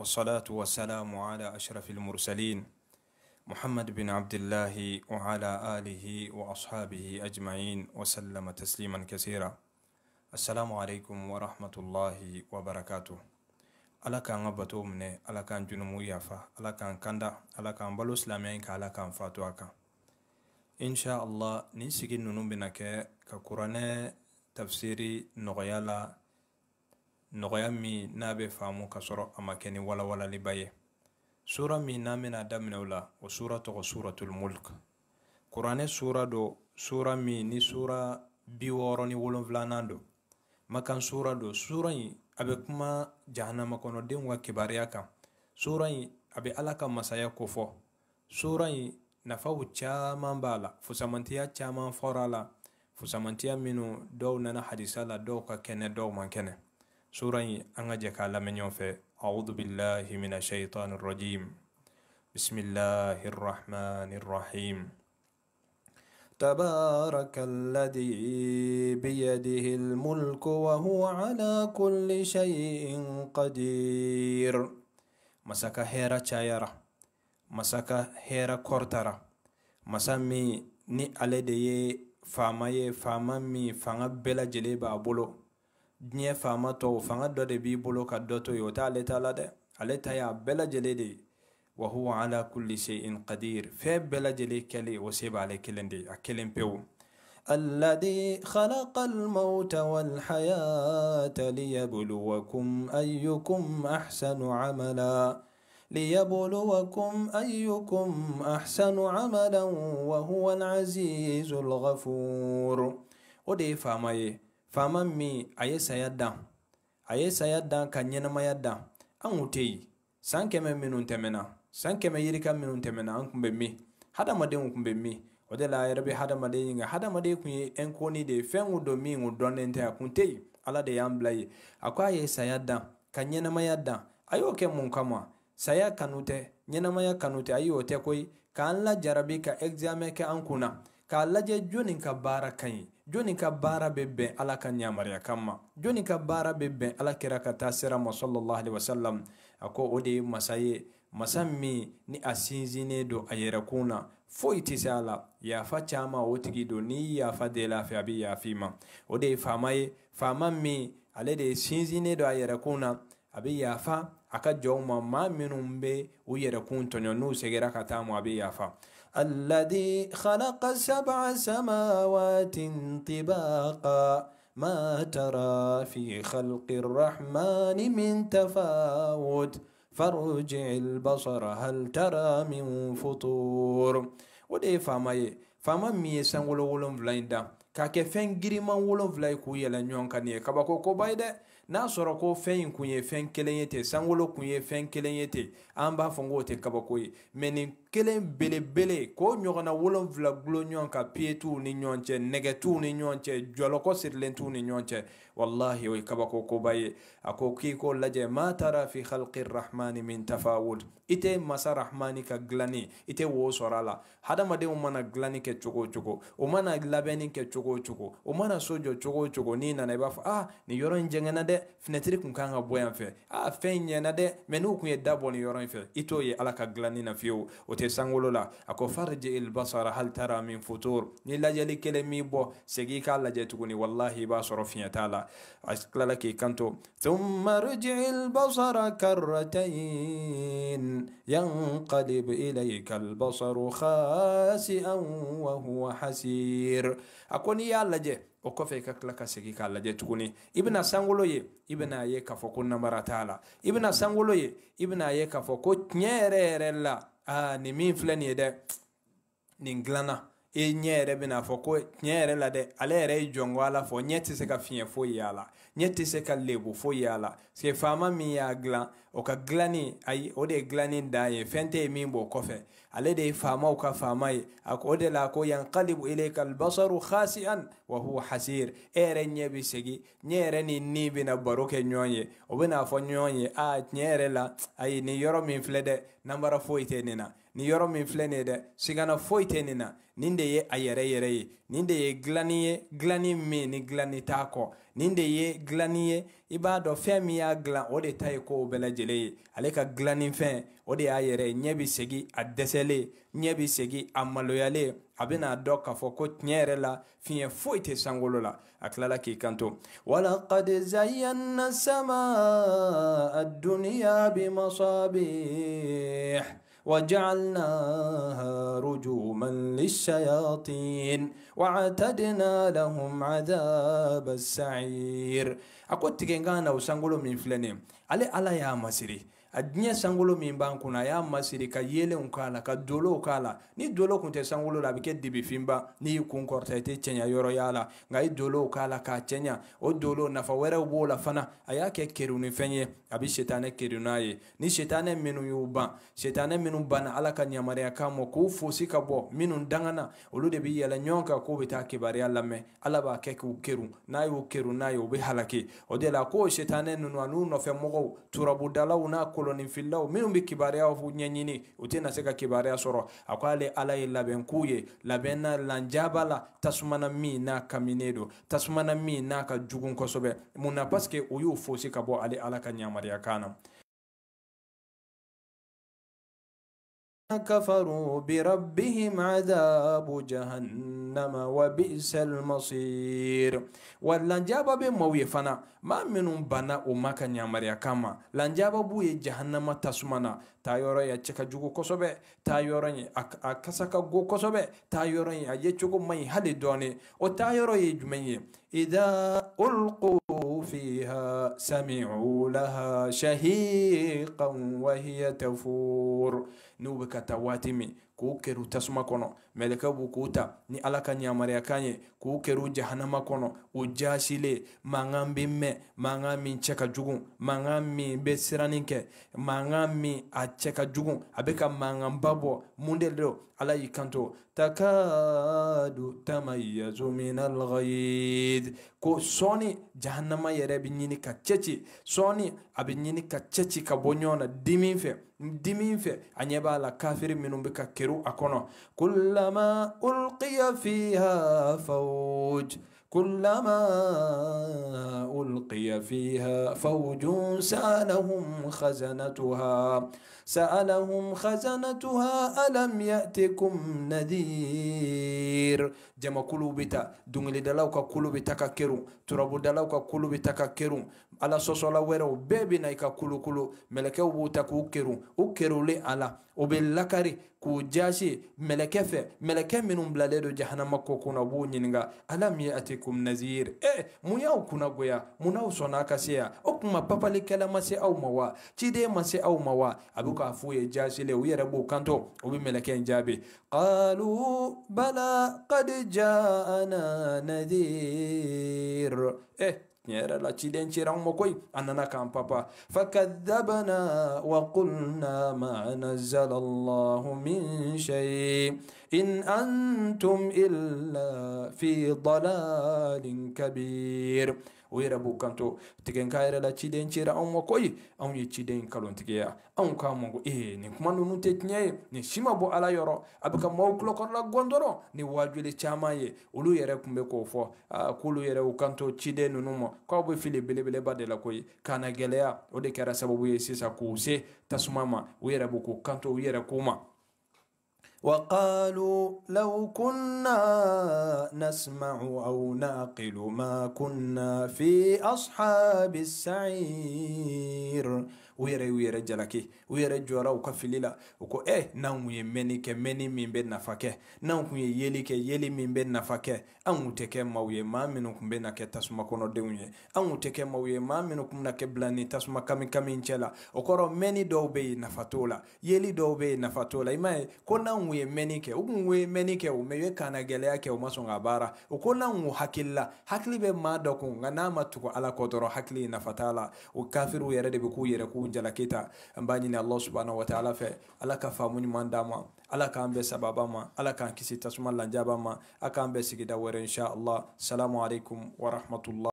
والصلاة والسلام على أشرف المرسلين محمد بن عبد الله وعلى آله وأصحابه أجمعين وسلم تسليما كثيرا السلام عليكم ورحمة الله وبركاته ala k'an ka bato minɛ ala k'an junumu yafa ala k'an kanda ala k'an balo silamɛya ka ala k'an fatu a kan insha allah nin sigi nunu bena kɛ ka kuranɛ tafsiri nɔgɔya la nɔgɔya min n'a bɛ faamu ka sɔrɔ a ma kɛ ni walawalaliba ye sura min n'an bɛna daminɛ o la o sura tɔgɔ suratul mulk kuranɛ sura do sura min ni sura bi wɔɔrɔ ni wolonfilanan do makan sura do sura in a bɛ kuma jahanama kɔnɔdenw ka kibaruya kan sura in a bɛ ala ka masaya kofɔ sura in nafaw caman b'a la fusamantiya caman fɔra la fusamantiya minnu dɔw nana hadisa la dɔw ka kɛnɛ dɔw man kɛnɛ sura in an من jɛ k'a lamɛn ɲɔgɔn fɛ audu billahi min ashaitani rajim تبارك الذي بيده الملك وهو على كل شيء قدير مسك هيرا تشايرا مسك هيرا كورترا مسامي ني علي دي فاما يي فانا بلا جليبا بولو diɲɛ faama tɔw fanga dɔ de b'i bolo ka dɔ to ye o t'ale ta la dɛ ale ta y'a bɛɛ lajɛlen de ye wa huwa ala kulli shay'in qadir fɛn bɛɛ lajɛlen kɛlen o se b'ale kelen de ye a kelen pewu الذي خلق الموت والحياة ليبلوكم أيكم أحسن عملا ليبلوكم أيكم أحسن عملا وهو العزيز الغفور ودي فامي faama min a ye saya dan a ye saya dan ka ɲɛnamaya dan an kun tɛ yen san kɛmɛ minnu tɛmɛna san kɛmɛ yirika minnu tɛmɛna an kun bɛ min hadamadenw kun bɛ min o de la a yɛrɛ bɛ hadamaden ɲininka hadamaden kun ye ɛnkoni de ye fɛn o don min kun dɔnnen tɛ a kun tɛ yen ala de y'an bila yen a ko a ye saya dan ka ɲɛnamaya dan a y'o kɛ mun kama saya kanu tɛ ɲɛnamaya kanu tɛ a y'o tɛ koyi k'an lajarabi ka ɛgizamɛ kɛ an kunna k'a lajɛ jɔnni ka baara ka ɲi jɔnni ka baara bɛ bɛn ala ka ɲamariya kama jɔnni ka baara bɛ bɛn ala kɛra ka taa sira ma sallallahu alaihi wasallam a ko o de ye masa ye masa min ni a sinsinnen do a yɛrɛkun na foyi tɛ se a la yafa caman o tigi don n'i yafa del'a fɛ a bɛ yafa ma o de ye faama ye faama min ale de sinsinnen don a yɛrɛkun na a bɛ yafa a ka jɔnw ma maa minnu bɛ u yɛrɛkun tɔɲɔ n'u seginna ka taa ma a bɛ yafa الذي خلق سبع سماوات طباقا ما ترى في خلق الرحمن من تفاوت فارجع البصر هل ترى من فطور ودي فما ي فما مي سانغولو ولون فلايندا كاكي فين غريما ولون فلاي كويا لا نيون كاني كباكو كوبايدا ناصرو كو فين كوني فين كلينيتي سانغولو كوني فين كلينيتي امبا فونغوتي كباكوي مني kelen belebele k'o ɲɔgɔnna wolonfila gulo ɲɔgɔn ka piye t'u ni ɲɔgɔn cɛ nɛgɛ t'u ni ɲɔgɔn cɛ jɔlɔkɔ sirilen t'u ni ɲɔgɔn cɛ wallahi o ye kabako koba ye a ko k'i k'o lajɛ ma tara fi halki rahmani min tafawud i tɛ masa rahmani ka gilanni i tɛ wo sɔrɔ a la hadamadenw mana gilanni kɛ cogo o cogo o mana labɛnni kɛ cogo o cogo o mana so jɔ cogo cogo n'i nana i b'a fɔ ah nin yɔrɔ in jɛngɛnna dɛ finɛtiri kun kan ka bɔ yan fɛ ah fɛn in ɲɛna dɛ mɛ n'u kun ye da bɔ nin yɔrɔ in fɛ i t'o ye ala ka gilanni na fiyewu te saŋolo la a ko farji ilbasara hal tara min futur ni lajɛli kelen min bɔ segi k'a lajɛ tuguni wallahi i b'a sɔrɔ fiɲɛ t'a kanto thumma rji ilbasara karratain yanqalib ilayka albasaru khasi'an wa huwa hasir a ko n'i y'a lajɛ o kɔfɛ i ka tila ka segi k'a lajɛ tuguni i bɛna sankolo ye i ye k'a fɔ ko namara t'a la ye i ye k'a fɔ ko tiɲɛ Ah, ni nin min filɛ nin ye dɛ nin dilanna e ɲɛ yɛrɛ bɛna fɔ ko tiɲɛ yɛrɛ la dɛ ale yɛrɛ ye jɔnkɔ ala fɔ ɲɛ tɛ se ka fiɲɛ foyi y'a la ɲɛ tɛ se ka lebu foyi y'a la sike faama min y'a dilan o ka gilanni ayi o de ye gilanni dan ye fɛn tɛ ye min b'o kɔfɛ ale de ye faamaw ka faama ye o de la ko yan kalibu ile khasian wa huwa hasir e yɛrɛ ɲɛ bɛ segin ɲɛ yɛrɛ ni ni bɛna baro kɛ ɲɔgɔn ye o bɛna fɔ ɲɔgɔn ye a tiɲɛ yɛrɛ la ayi nin yɔrɔ min filɛ dɛ nanbara foyi tɛ nin na nin yɔrɔ min filɛ nin ye dɛ sigana foyi tɛ nin na nin de ye a yɛrɛ yɛrɛ ye nin de ye gilanni ye gilanni min ni gilanni t'a kɔ nin de ye gilanni ye i b'a dɔn fɛn min y'a gilan o de ta ye kow bɛɛ lajɛlen ye ale ka gilanni fɛn o de y'a yɛrɛ ye ɲɛ bi segi a dɛsɛlen ɲɛ bi segi a maloyalen a bɛna dɔn k'a fɔ ko tiɲɛ yɛrɛ la fiɲɛ foyi tɛ sankolo la a tilala k'i kanto walaqad zayanna samaa adduniya bimasabih وجعلناها رجوما للشياطين وعتدنا لهم عذاب السعير أقول تكين غانا وسنقول من فلانين علي على يا مسيري a sangolo sankolo min b'an kunna y'a masiri ka yele k'a ka dolo k'a ni dolo kunte sangolo la bike dibi fimba n'i y'i kun kɔrɔta i tɛ cɛɲa yɔrɔ y'a dolo nka k'a chenya o dolo na wɛrɛw b'o la fana a y'a kɛ kerunifɛn ye a bɛ keru n'a ye ni shetane minu y'u ban sitanɛ minnu banna ala ka yamariya kan mɔ k'u fosi ka bɔ minnu dangana olu de bɛ yɛlɛ ɲɔgɔn kan k'u bɛ taa kibaruya lamɛn ala b'a kɛ k'u keru n'a y'u keru n'a ye u bɛ halaki o de la k'o sitanɛ ninnu a n'u nɔfɛ mɔgɔw turabudalaw n'a kolonifilaw minnu be kibaruyaw ɲɛɲini u tɛna se ka kibariya sɔrɔ a ko ale ala ye labɛn k'u ye labɛn na lanjaba la tasumana na min n'a kaminen tasumana mi na min n'a ka jugun kosɛbɛ mun na paseke o y'o fosi ka bɔ ale ala ka ɲamariya kan na كفروا بربهم عذاب جهنم وبئس المصير ولنجاب بموي فنا ما من بنا وما كان يا يكما لنجاب بوي جهنم تسمنا taa yooran achi ka jugu kosɛbɛ taa yooran a kasa ka go kosɛbɛ taa yooran a yecogo man ɲi hali dɔɔni o taa yɔrɔ ye jumɛn ye ida ulquu fiha samicuu laha shahiqan wahiya tafur n'u bɛ ka taa waati min k'u kɛru tasuma kɔnɔ mɛlɛkɛ b'u k'u ta ni ala ka ɲamariya kan ye k'u kɛru jahanama kɔnɔ o jaasilen mankan bɛ mɛn mankan min cɛ ka jugu mankan min bɛ siranni kɛ mankan min a cɛ ka jugu a bɛ ka mankanba bɔ mun de don ala y'i kanto takadu tamayazu min alghayid ko sɔɔni jahanama yɛrɛ bɛ ɲini ka cɛci sɔɔni a bɛ ɲini ka cɛci ka bɔ ɲɔgɔn na dimi fɛ dimi fɛ a ɲɛ b'a la kafiri minnu bɛ ka kɛru ينفروا أكونو كلما ألقي فيها فوج كلما ألقي فيها فوج سألهم خزنتها سألهم خزنتها ألم يأتكم نذير جما كلو بتا دونغلي دلاوكا كلو بتكا كيرو ترابو دلاوكا كلو بيتاكا كيرو ala sɔsɔla wɛrɛw bɛɛ bɛ i ka kolokolo mɛlɛkɛw b'u ta k'u keru u kerulen a la u bɛ lakari k'u jaasi mɛlɛkɛ fɛ mɛlɛkɛ minnu bilalen don jahanama kɔ kunna b'u ɲininka ala min ye a tɛ eh, mun y'aw kunnagoya mun n'aw sɔnna ka se yan o tuma papalikɛla ma se aw ma wa ciden ma se aw ma wa a bɛ k'a f'u ye jaasilen u yɛrɛ b'u kanto u bɛ mɛlɛkɛ jaabi qalu bala qad jaana nadhir eh يرى لا تشيدين شيران مكوي أننا كان بابا فكذبنا وقلنا ما نزل الله من شيء إن أنتم إلا في ضلال كبير o yɛrɛ b'u kanto tigɛ k'a yɛrɛ la ciden cira anw ma koyi anw ye ciden kalontigiya anw k'a ma ko ee nin kuma ninnu tɛ tiɲɛ ye nin si ma bɔ ala yɔrɔ a bɛ ka maaw tulokɔrɔla gɔn dɔrɔn ni waajuli caman ye olu yɛrɛ tun bɛ k'o fɔ k'olu yɛrɛ y'u kanto ciden ninnu ma k'aw bɛ fili belebeleba de la koyi kana gɛlɛya o de kɛra sababu ye sisan k'u se tasuma ma u yɛrɛ b'u k'u kanto u yɛrɛ k'u ma وقالوا لو كنا نسمع أو نعقل ما كنا في أصحاب السعير uyere uyere jalaki uyere yɛrɛ uka filila uko e eh, na kun meni ke meni mimbe min bɛ nafa kɛ yeli ke yeli mimbe bɛ nafa kɛ anw mami tɛ kɛ na ke tasuma kono de unye kun tɛ kɛ maaw ye ke blani tasuma kami kami nchela okoro meni do mɛnni dɔw bɛ yeli do bɛ yen nafa t'o la i m'a ye ko n'anw kun ye mɛnni kɛ u kun ye mɛnni kɛ u mɛ u ye kana gɛlɛya kɛ u ma sɔn ka baara u ko n'anw kun hakilila hakili bɛ maa dɔ kun nka n'a ma tugu ala de k'u yɛrɛ k'u jalakita an b'a allah subhanahu wa taala fe ala ka faamu ɲuman d'a ma ala k'an bɛɛ sababa ma ala k'an kisi tasuma lanjaba ma a k'an sigida wɛrɛ insha allah salamu alaikum warahmatullah